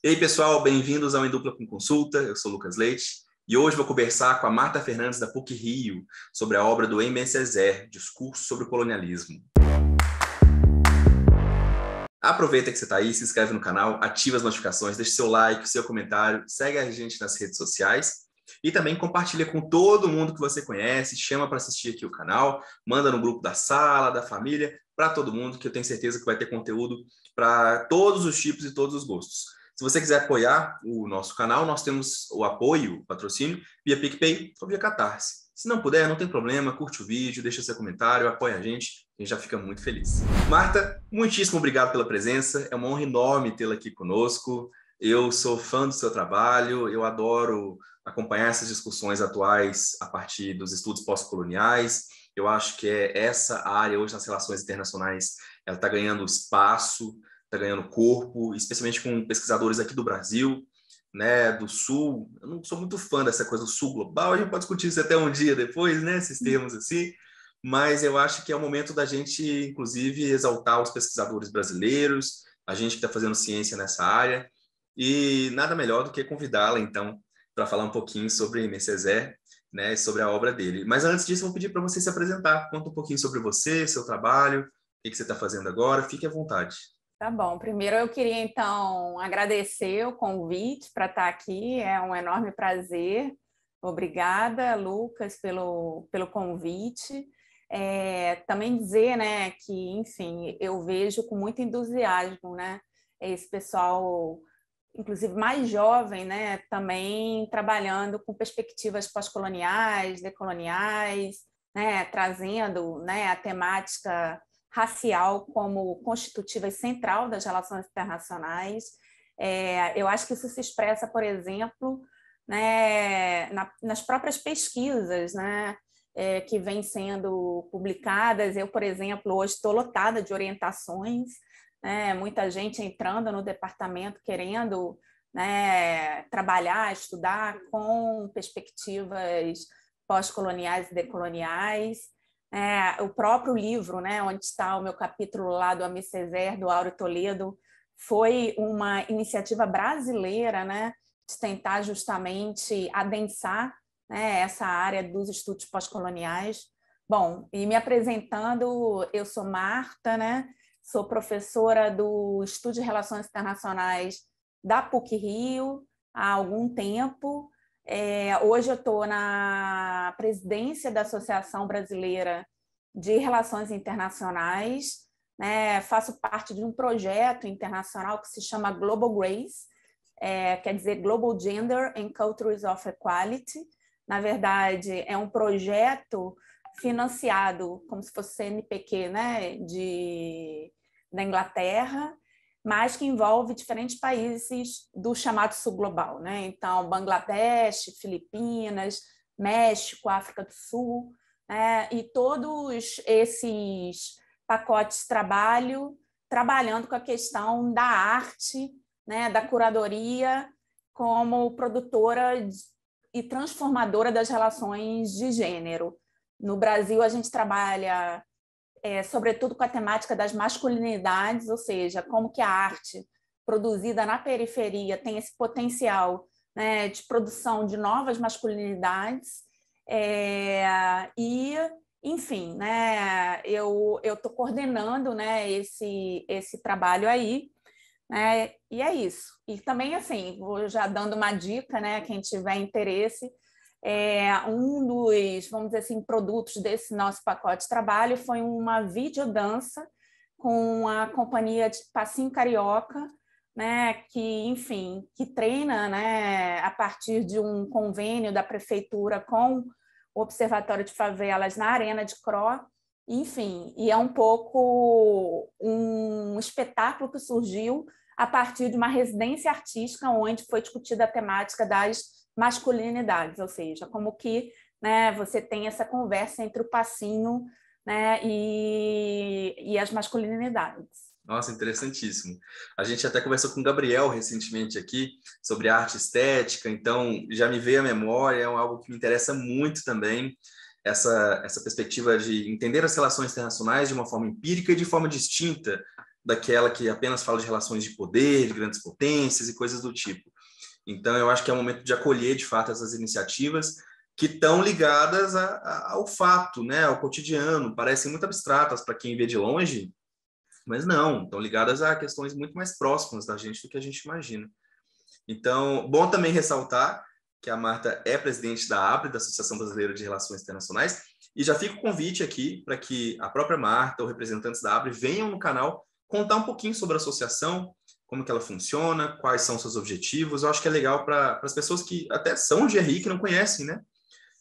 E aí, pessoal, bem-vindos ao Em Dupla com Consulta. Eu sou Lucas Leite e hoje vou conversar com a Marta Fernandes da PUC Rio sobre a obra do Aimé Césaire, Discurso sobre o Colonialismo. Aproveita que você está aí, se inscreve no canal, ativa as notificações, deixa seu like, seu comentário, segue a gente nas redes sociais e também compartilha com todo mundo que você conhece, chama para assistir aqui o canal, manda no grupo da sala, da família, para todo mundo, que eu tenho certeza que vai ter conteúdo para todos os tipos e todos os gostos. Se você quiser apoiar o nosso canal, nós temos o apoio, o patrocínio, via PicPay ou via Catarse. Se não puder, não tem problema, curte o vídeo, deixa seu comentário, apoia a gente, a gente já fica muito feliz. Marta, muitíssimo obrigado pela presença, é uma honra enorme tê-la aqui conosco. Eu sou fã do seu trabalho, eu adoro acompanhar essas discussões atuais a partir dos estudos pós-coloniais. Eu acho que é essa área hoje nas relações internacionais, ela está ganhando espaço, está ganhando corpo, especialmente com pesquisadores aqui do Brasil, né, do Sul. Eu não sou muito fã dessa coisa do Sul global, a gente pode discutir isso até um dia depois, né, esses termos assim, mas eu acho que é o momento da gente, inclusive, exaltar os pesquisadores brasileiros, a gente que está fazendo ciência nessa área, e nada melhor do que convidá-la, então, para falar um pouquinho sobre Mercezer, né, sobre a obra dele. Mas antes disso, eu vou pedir para você se apresentar. Conta um pouquinho sobre você, seu trabalho, o que, que você está fazendo agora. Fique à vontade. Tá bom. Primeiro eu queria então agradecer o convite para estar tá aqui. É um enorme prazer. Obrigada, Lucas, pelo, pelo convite. É, também dizer, né, que enfim, eu vejo com muito entusiasmo, né, esse pessoal, inclusive mais jovem, né, também trabalhando com perspectivas pós-coloniais, decoloniais, né, trazendo, né, a temática racial como constitutiva e central das relações internacionais. É, eu acho que isso se expressa, por exemplo, né, na, nas próprias pesquisas né, é, que vêm sendo publicadas. Eu, por exemplo, hoje estou lotada de orientações, né, muita gente entrando no departamento querendo né, trabalhar, estudar com perspectivas pós-coloniais e decoloniais. É, o próprio livro, né, onde está o meu capítulo lá do Amicezer, do Auro Toledo, foi uma iniciativa brasileira né, de tentar justamente adensar né, essa área dos estudos pós-coloniais. Bom, e me apresentando, eu sou Marta, né, sou professora do Estudo de Relações Internacionais da PUC Rio há algum tempo. É, hoje eu estou na presidência da Associação Brasileira de Relações Internacionais, né? faço parte de um projeto internacional que se chama Global Grace, é, quer dizer Global Gender and Cultures of Equality. Na verdade, é um projeto financiado como se fosse CNPq, né, de, da Inglaterra, mas que envolve diferentes países do chamado sul global, né? Então, Bangladesh, Filipinas, México, África do Sul, né? e todos esses pacotes de trabalho trabalhando com a questão da arte, né? da curadoria como produtora e transformadora das relações de gênero. No Brasil, a gente trabalha é, sobretudo com a temática das masculinidades, ou seja, como que a arte produzida na periferia tem esse potencial né, de produção de novas masculinidades. É, e, enfim, né, eu estou coordenando né, esse, esse trabalho aí. Né, e é isso. E também, assim, vou já dando uma dica, né, quem tiver interesse, é, um dos, vamos dizer assim, produtos desse nosso pacote de trabalho foi uma videodança com a companhia de Passinho Carioca, né, que, enfim, que treina né, a partir de um convênio da prefeitura com o Observatório de Favelas na Arena de Cro, enfim, e é um pouco um espetáculo que surgiu a partir de uma residência artística onde foi discutida a temática das masculinidades, ou seja, como que né, você tem essa conversa entre o passinho né, e, e as masculinidades. Nossa, interessantíssimo. A gente até conversou com o Gabriel recentemente aqui sobre arte estética, então já me veio à memória, é algo que me interessa muito também, essa, essa perspectiva de entender as relações internacionais de uma forma empírica e de forma distinta daquela que apenas fala de relações de poder, de grandes potências e coisas do tipo. Então, eu acho que é o momento de acolher, de fato, essas iniciativas que estão ligadas a, a, ao fato, né, ao cotidiano, parecem muito abstratas para quem vê de longe, mas não, estão ligadas a questões muito mais próximas da gente do que a gente imagina. Então, bom também ressaltar que a Marta é presidente da ABRE, da Associação Brasileira de Relações Internacionais, e já fica o convite aqui para que a própria Marta ou representantes da ABRE venham no canal contar um pouquinho sobre a associação, como que ela funciona, quais são seus objetivos. Eu acho que é legal para as pessoas que até são de RI, que não conhecem, né?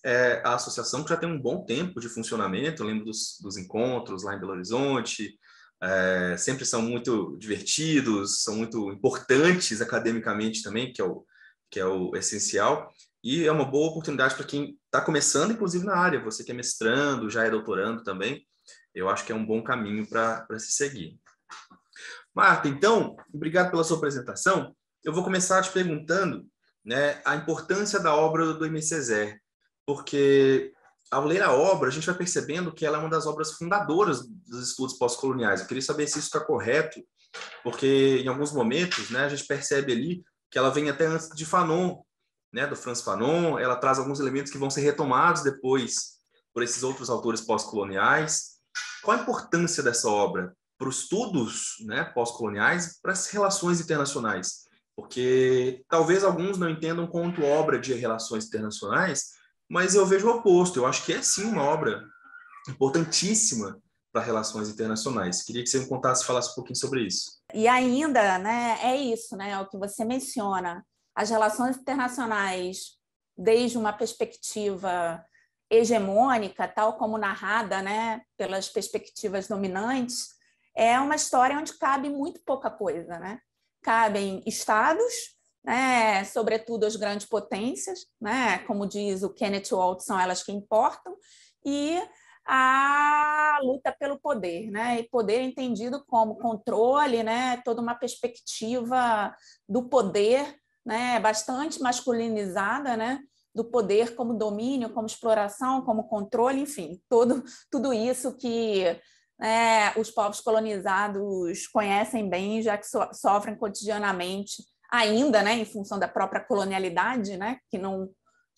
É, a associação que já tem um bom tempo de funcionamento, eu lembro dos, dos encontros lá em Belo Horizonte, é, sempre são muito divertidos, são muito importantes academicamente também, que é o, que é o essencial, e é uma boa oportunidade para quem está começando, inclusive, na área, você que é mestrando, já é doutorando também, eu acho que é um bom caminho para se seguir. Marta, então, obrigado pela sua apresentação. Eu vou começar te perguntando né, a importância da obra do M.C.Z. Césaire, porque ao ler a obra, a gente vai percebendo que ela é uma das obras fundadoras dos estudos pós-coloniais. Eu queria saber se isso está correto, porque em alguns momentos né, a gente percebe ali que ela vem até antes de Fanon, né, do Franz Fanon, ela traz alguns elementos que vão ser retomados depois por esses outros autores pós-coloniais. Qual a importância dessa obra para os estudos né, pós-coloniais, para as relações internacionais, porque talvez alguns não entendam quanto obra de relações internacionais, mas eu vejo o oposto. Eu acho que é sim uma obra importantíssima para relações internacionais. Queria que você me contasse, falasse um pouquinho sobre isso. E ainda, né, é isso, né, é o que você menciona, as relações internacionais desde uma perspectiva hegemônica, tal como narrada né, pelas perspectivas dominantes, é uma história onde cabe muito pouca coisa, né? Cabem estados, né? sobretudo as grandes potências, né? como diz o Kenneth Walt, são elas que importam, e a luta pelo poder, né? E poder entendido como controle, né? Toda uma perspectiva do poder, né? Bastante masculinizada, né? Do poder como domínio, como exploração, como controle, enfim, todo tudo isso que né, os povos colonizados conhecem bem, já que so sofrem cotidianamente, ainda né, em função da própria colonialidade, né, que não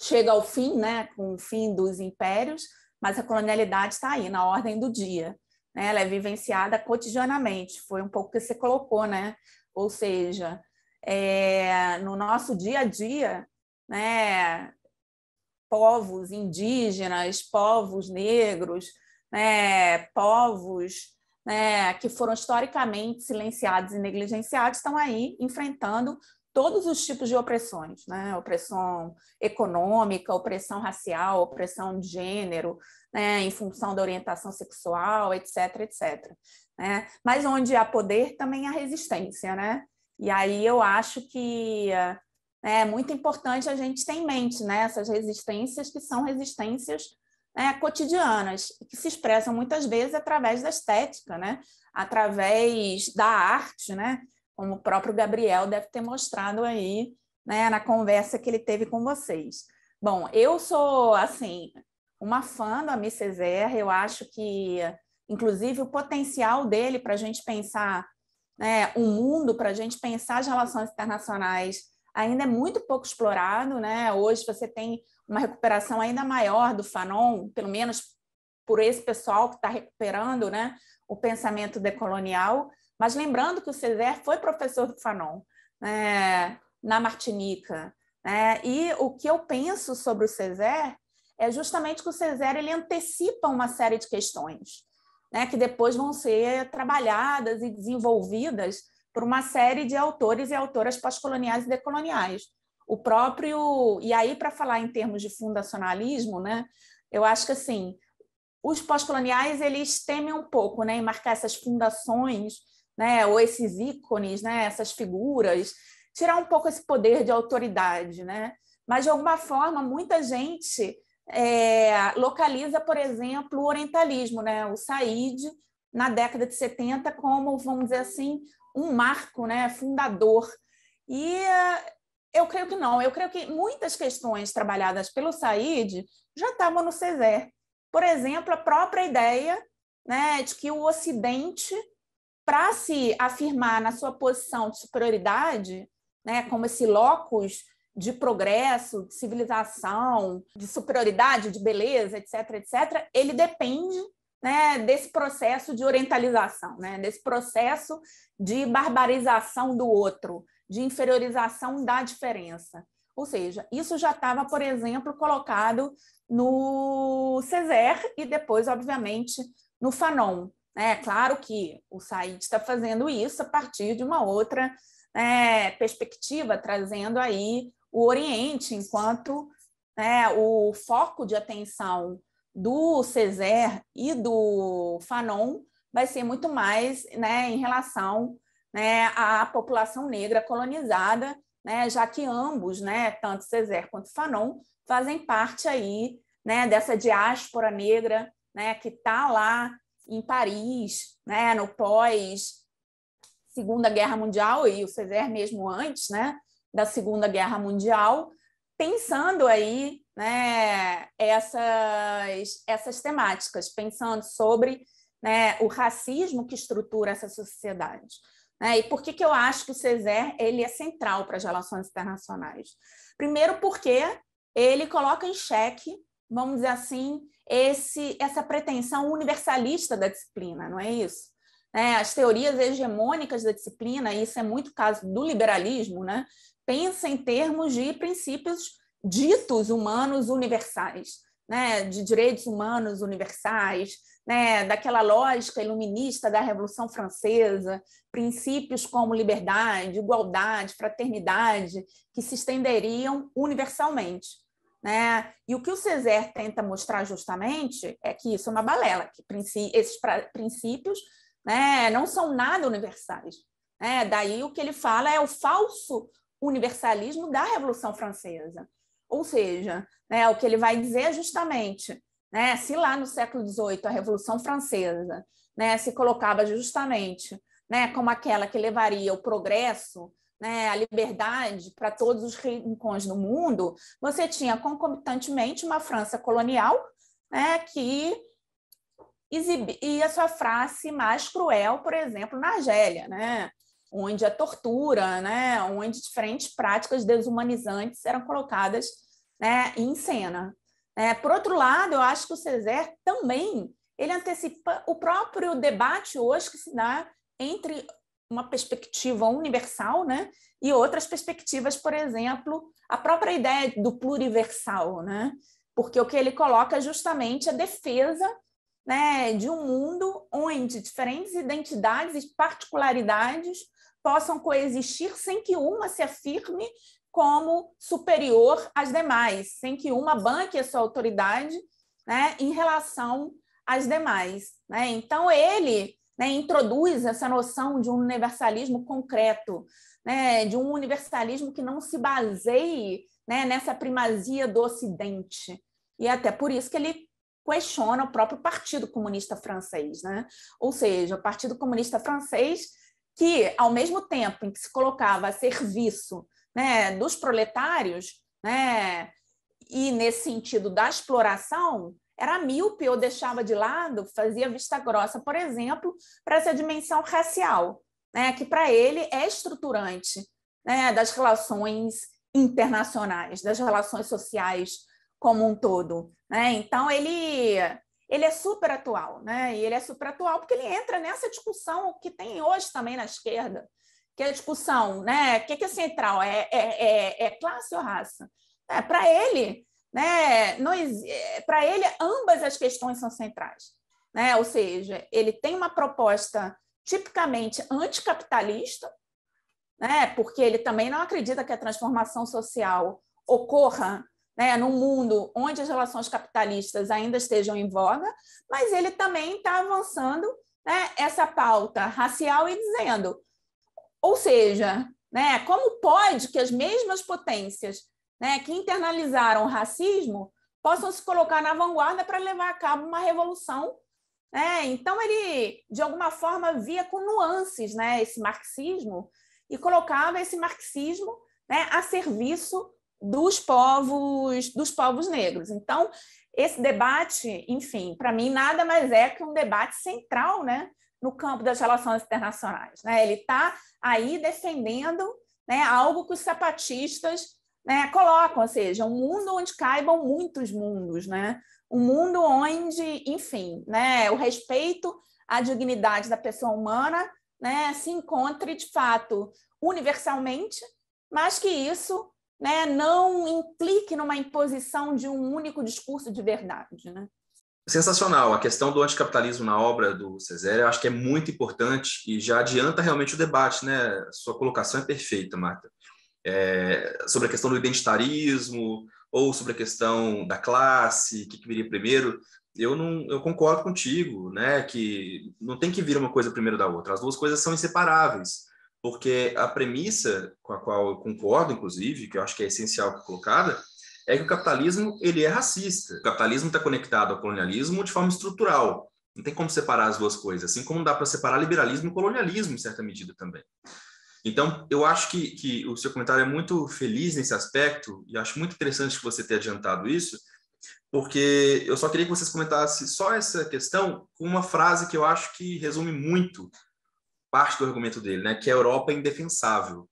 chega ao fim, né, com o fim dos impérios, mas a colonialidade está aí, na ordem do dia. Né, ela é vivenciada cotidianamente, foi um pouco que você colocou, né? Ou seja, é, no nosso dia a dia, né, povos indígenas, povos negros, né, povos né, que foram historicamente silenciados e negligenciados estão aí enfrentando todos os tipos de opressões, né? opressão econômica, opressão racial, opressão de gênero, né? em função da orientação sexual, etc, etc. Né? Mas onde há poder também há resistência, né? E aí eu acho que né, é muito importante a gente ter em mente né? essas resistências que são resistências né, cotidianas, que se expressam muitas vezes através da estética, né, através da arte, né, como o próprio Gabriel deve ter mostrado aí né, na conversa que ele teve com vocês. Bom, eu sou, assim, uma fã do Miss César, eu acho que, inclusive, o potencial dele para a gente pensar né, o mundo, para a gente pensar as relações internacionais, ainda é muito pouco explorado, né? Hoje você tem uma recuperação ainda maior do Fanon, pelo menos por esse pessoal que está recuperando né, o pensamento decolonial. Mas lembrando que o César foi professor do Fanon né, na Martinica. Né? E o que eu penso sobre o César é justamente que o César ele antecipa uma série de questões né, que depois vão ser trabalhadas e desenvolvidas por uma série de autores e autoras pós-coloniais e decoloniais o próprio. E aí, para falar em termos de fundacionalismo, né, eu acho que assim, os pós-coloniais eles temem um pouco né, em marcar essas fundações, né, ou esses ícones, né, essas figuras, tirar um pouco esse poder de autoridade. Né? Mas, de alguma forma, muita gente é, localiza, por exemplo, o orientalismo, né, o Said, na década de 70, como, vamos dizer assim, um marco né, fundador. E eu creio que não. Eu creio que muitas questões trabalhadas pelo Said já estavam no César. Por exemplo, a própria ideia né, de que o Ocidente, para se afirmar na sua posição de superioridade, né, como esse locus de progresso, de civilização, de superioridade, de beleza, etc., etc., ele depende né, desse processo de orientalização, né, desse processo de barbarização do outro, de inferiorização da diferença. Ou seja, isso já estava, por exemplo, colocado no César e depois, obviamente, no Fanon. É claro que o Said está fazendo isso a partir de uma outra né, perspectiva, trazendo aí o Oriente enquanto né, o foco de atenção do César e do Fanon vai ser muito mais né, em relação né, população negra colonizada, né, já que ambos, né, tanto César quanto Fanon, fazem parte aí né, dessa diáspora negra né, que está lá em Paris, né, no pós Segunda Guerra Mundial e o César mesmo antes, né, da Segunda Guerra Mundial, pensando aí né, essas, essas temáticas, pensando sobre né, o racismo que estrutura essa sociedade. Né? e por que, que eu acho que o César ele é central para as relações internacionais? Primeiro, porque ele coloca em xeque, vamos dizer assim, esse, essa pretensão universalista da disciplina, não é isso? Né? as teorias hegemônicas da disciplina, e isso é muito caso do liberalismo, né, pensa em termos de princípios ditos humanos universais né, de direitos humanos universais, né, daquela lógica iluminista da Revolução Francesa, princípios como liberdade, igualdade, fraternidade, que se estenderiam universalmente. Né? E o que o César tenta mostrar justamente é que isso é uma balela, que esses princípios né, não são nada universais. Né? Daí o que ele fala é o falso universalismo da Revolução Francesa. Ou seja, né, o que ele vai dizer é justamente, né, se lá no século XVIII a Revolução Francesa né, se colocava justamente né, como aquela que levaria o progresso, né, a liberdade para todos os rincões do mundo, você tinha concomitantemente uma França colonial né, que exibia sua face mais cruel, por exemplo, na Argélia, né? onde a tortura, né, onde diferentes práticas desumanizantes eram colocadas né, em cena. É, por outro lado, eu acho que o César também ele antecipa o próprio debate hoje que se dá entre uma perspectiva universal né, e outras perspectivas, por exemplo, a própria ideia do pluriversal, né? porque o que ele coloca é justamente a defesa né, de um mundo onde diferentes identidades e particularidades possam coexistir sem que uma se afirme como superior às demais, sem que uma banque a sua autoridade né, em relação às demais. Né? Então, ele né, introduz essa noção de um universalismo concreto, né, de um universalismo que não se baseie né, nessa primazia do Ocidente. E é até por isso que ele questiona o próprio Partido Comunista Francês. Né? Ou seja, o Partido Comunista Francês que, ao mesmo tempo em que se colocava a serviço né, dos proletários, né, e nesse sentido da exploração, era míope ou deixava de lado, fazia vista grossa, por exemplo, para essa dimensão racial, né, que para ele é estruturante né, das relações internacionais, das relações sociais como um todo. Né? Então, ele ele é super atual, né? E ele é super atual porque ele entra nessa discussão que tem hoje também na esquerda, que é a discussão, né? O que é, que é central? É, é, é, é, classe ou raça? É, para ele, né? É, para ele, ambas as questões são centrais, né? Ou seja, ele tem uma proposta tipicamente anticapitalista, né? Porque ele também não acredita que a transformação social ocorra né, num mundo onde as relações capitalistas ainda estejam em voga, mas ele também está avançando né, essa pauta racial e dizendo, ou seja, né, como pode que as mesmas potências né, que internalizaram o racismo possam se colocar na vanguarda para levar a cabo uma revolução? Né? Então ele, de alguma forma, via com nuances né, esse marxismo e colocava esse marxismo né, a serviço dos povos dos povos negros. Então, esse debate, enfim, para mim nada mais é que um debate central, né, no campo das relações internacionais, né? Ele está aí defendendo, né, algo que os sapatistas, né, colocam, ou seja, um mundo onde caibam muitos mundos, né? Um mundo onde, enfim, né, o respeito à dignidade da pessoa humana, né, se encontre de fato universalmente, mas que isso né, não implique numa imposição de um único discurso de verdade. Né? Sensacional. A questão do anticapitalismo na obra do Cesare, eu acho que é muito importante e já adianta realmente o debate. Né? Sua colocação é perfeita, Marta. É, sobre a questão do identitarismo ou sobre a questão da classe, o que, que viria primeiro, eu não eu concordo contigo, né? Que não tem que vir uma coisa primeiro da outra. As duas coisas são inseparáveis porque a premissa com a qual eu concordo, inclusive, que eu acho que é essencial colocada, é que o capitalismo ele é racista. O capitalismo está conectado ao colonialismo de forma estrutural. Não tem como separar as duas coisas, assim como dá para separar liberalismo e colonialismo, em certa medida também. Então, eu acho que, que o seu comentário é muito feliz nesse aspecto, e acho muito interessante que você tenha adiantado isso, porque eu só queria que vocês comentassem só essa questão com uma frase que eu acho que resume muito parte do argumento dele, né? Que a Europa é indefensável.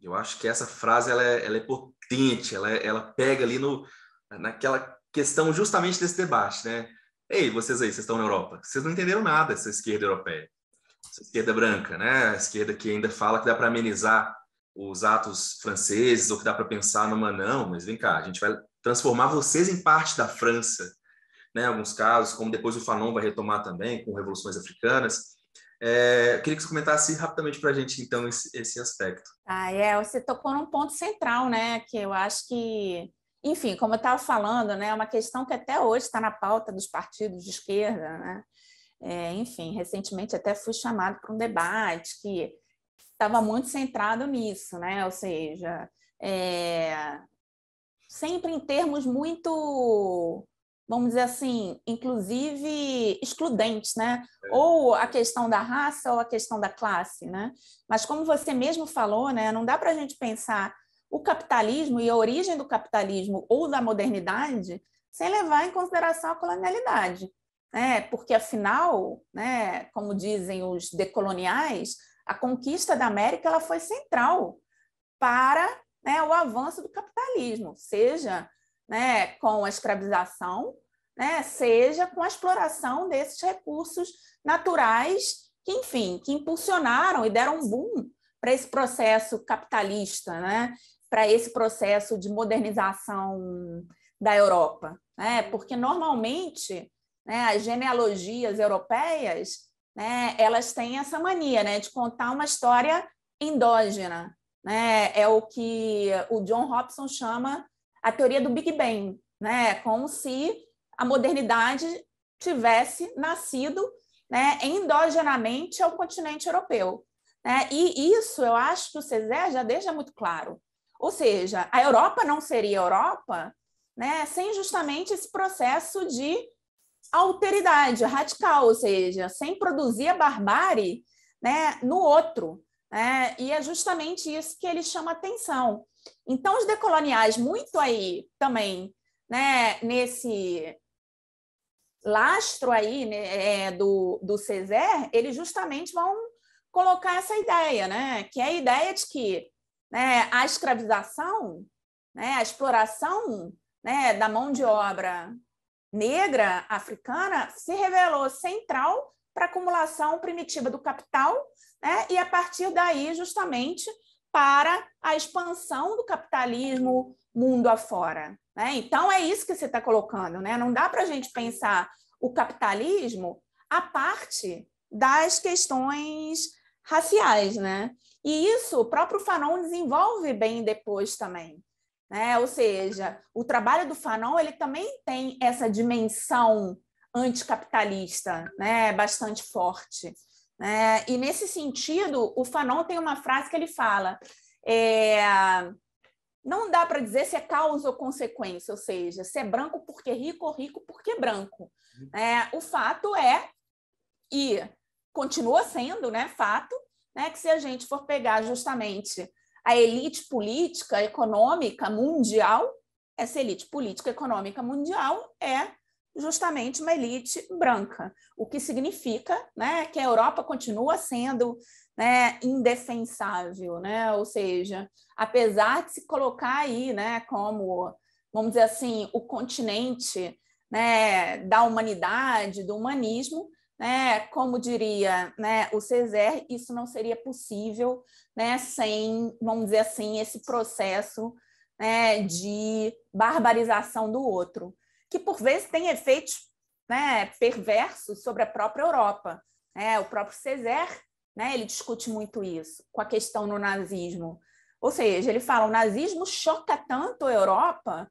Eu acho que essa frase ela é, ela é potente, ela, é, ela pega ali no, naquela questão justamente desse debate, né? Ei, vocês aí, vocês estão na Europa, vocês não entenderam nada essa esquerda europeia, essa esquerda branca, né? A esquerda que ainda fala que dá para amenizar os atos franceses ou que dá para pensar numa não, mas vem cá, a gente vai transformar vocês em parte da França, né? Alguns casos, como depois o Fanon vai retomar também com revoluções africanas. É, queria que você comentasse rapidamente para a gente, então, esse, esse, aspecto. Ah, é, você tocou num ponto central, né? Que eu acho que, enfim, como eu estava falando, né? É uma questão que até hoje está na pauta dos partidos de esquerda, né? É, enfim, recentemente até fui chamado para um debate que estava muito centrado nisso, né? Ou seja, é, sempre em termos muito vamos dizer assim, inclusive excludentes, né? É. Ou a questão da raça ou a questão da classe, né? Mas como você mesmo falou, né, não dá para a gente pensar o capitalismo e a origem do capitalismo ou da modernidade sem levar em consideração a colonialidade, né? Porque afinal, né, como dizem os decoloniais, a conquista da América ela foi central para né, o avanço do capitalismo, seja né, com a escravização, né, seja com a exploração desses recursos naturais que, enfim, que impulsionaram e deram um boom para esse processo capitalista, né, para esse processo de modernização da Europa, né, porque normalmente né, as genealogias europeias né, elas têm essa mania né, de contar uma história endógena, né, é o que o John Robson chama a teoria do Big Bang, né? Como se a modernidade tivesse nascido, né, endogenamente ao continente europeu, né? E isso eu acho que o César já deixa muito claro. Ou seja, a Europa não seria Europa, né, sem justamente esse processo de alteridade radical, ou seja, sem produzir a barbárie, né, no outro, né? E é justamente isso que ele chama atenção. Então, os decoloniais, muito aí também, né, nesse lastro aí né, é, do, do César, eles justamente vão colocar essa ideia, né, que é a ideia de que né, a escravização, né, a exploração né, da mão de obra negra africana se revelou central para a acumulação primitiva do capital, né, e a partir daí, justamente, para a expansão do capitalismo mundo afora. Né? Então, é isso que você está colocando. Né? Não dá para a gente pensar o capitalismo a parte das questões raciais. Né? E isso o próprio Fanon desenvolve bem depois também. Né? Ou seja, o trabalho do Fanon ele também tem essa dimensão anticapitalista né? bastante forte. É, e nesse sentido, o Fanon tem uma frase que ele fala: é, não dá para dizer se é causa ou consequência, ou seja, se é branco porque é rico ou rico porque é branco. Uhum. É, o fato é, e continua sendo né, fato, né, que se a gente for pegar justamente a elite política econômica mundial, essa elite política econômica mundial é justamente uma elite branca, o que significa né, que a Europa continua sendo né, indefensável, né? ou seja, apesar de se colocar aí né, como, vamos dizer assim, o continente né, da humanidade, do humanismo, né, como diria né, o César, isso não seria possível né, sem, vamos dizer assim, esse processo né, de barbarização do outro que por vezes tem efeitos né, perversos sobre a própria Europa. É, o próprio César, né, ele discute muito isso com a questão do nazismo. Ou seja, ele fala, o nazismo choca tanto a Europa,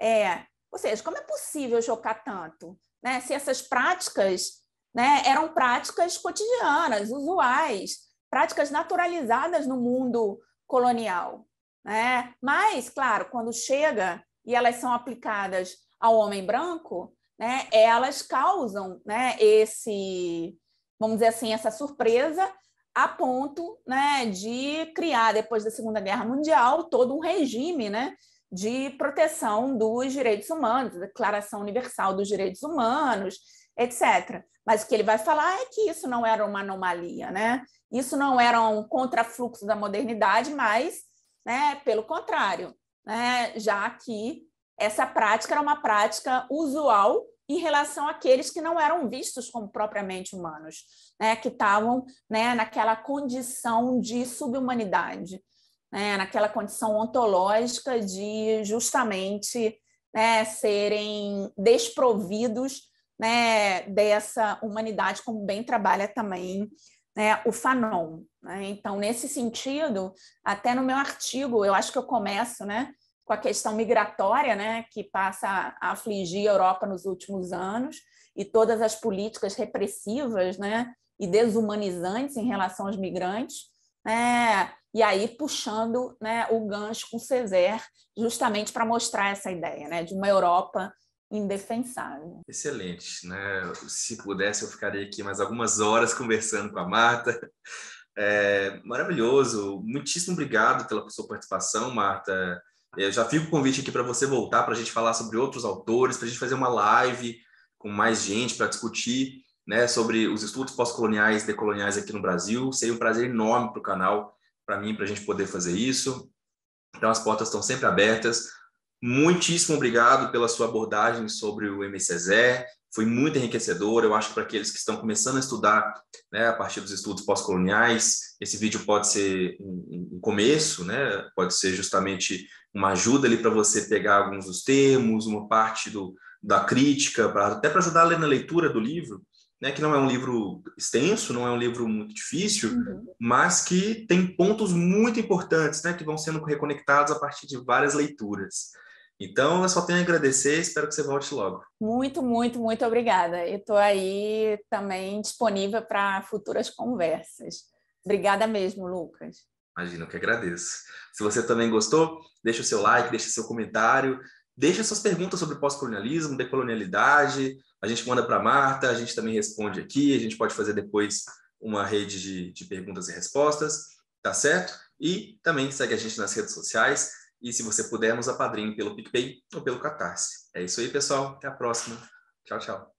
é, ou seja, como é possível chocar tanto? Né? Se essas práticas né, eram práticas cotidianas, usuais, práticas naturalizadas no mundo colonial. Né? Mas, claro, quando chega e elas são aplicadas ao homem branco, né, elas causam né, esse, vamos dizer assim, essa surpresa a ponto né, de criar, depois da Segunda Guerra Mundial, todo um regime né, de proteção dos direitos humanos, Declaração Universal dos Direitos Humanos, etc. Mas o que ele vai falar é que isso não era uma anomalia, né? Isso não era um contrafluxo da modernidade, mas, né, pelo contrário, né, já que essa prática era uma prática usual em relação àqueles que não eram vistos como propriamente humanos, né, que estavam né, naquela condição de subhumanidade, né, naquela condição ontológica de justamente né, serem desprovidos né, dessa humanidade, como bem trabalha também né, o Fanon. Né? Então, nesse sentido, até no meu artigo, eu acho que eu começo, né? com a questão migratória, né, que passa a afligir a Europa nos últimos anos, e todas as políticas repressivas né, e desumanizantes em relação aos migrantes, né, e aí puxando né, o gancho com César, justamente para mostrar essa ideia né, de uma Europa indefensável. Excelente. Né? Se pudesse, eu ficaria aqui mais algumas horas conversando com a Marta. É, maravilhoso. Muitíssimo obrigado pela sua participação, Marta. É, eu já fica o convite aqui para você voltar para a gente falar sobre outros autores, para a gente fazer uma live com mais gente para discutir né, sobre os estudos pós-coloniais e decoloniais aqui no Brasil. Seria um prazer enorme para o canal, para mim, para a gente poder fazer isso. Então, as portas estão sempre abertas. Muitíssimo obrigado pela sua abordagem sobre o MCZ. Foi muito enriquecedor. Eu acho que para aqueles que estão começando a estudar né, a partir dos estudos pós-coloniais, esse vídeo pode ser um, um começo, né? pode ser justamente uma ajuda ali para você pegar alguns dos termos, uma parte do, da crítica, pra, até para ajudar na leitura do livro, né, que não é um livro extenso, não é um livro muito difícil, uhum. mas que tem pontos muito importantes, né, que vão sendo reconectados a partir de várias leituras. Então, eu só tenho a agradecer, espero que você volte logo. Muito, muito, muito obrigada. E estou aí também disponível para futuras conversas. Obrigada mesmo, Lucas. Imagina, que agradeço. Se você também gostou, deixa o seu like, deixa o seu comentário, deixa suas perguntas sobre pós-colonialismo, decolonialidade. A gente manda para a Marta, a gente também responde aqui, a gente pode fazer depois uma rede de, de perguntas e respostas, tá certo? E também segue a gente nas redes sociais e, se você puder, nos apadrinhe pelo PicPay ou pelo Catarse. É isso aí, pessoal. Até a próxima. Tchau, tchau.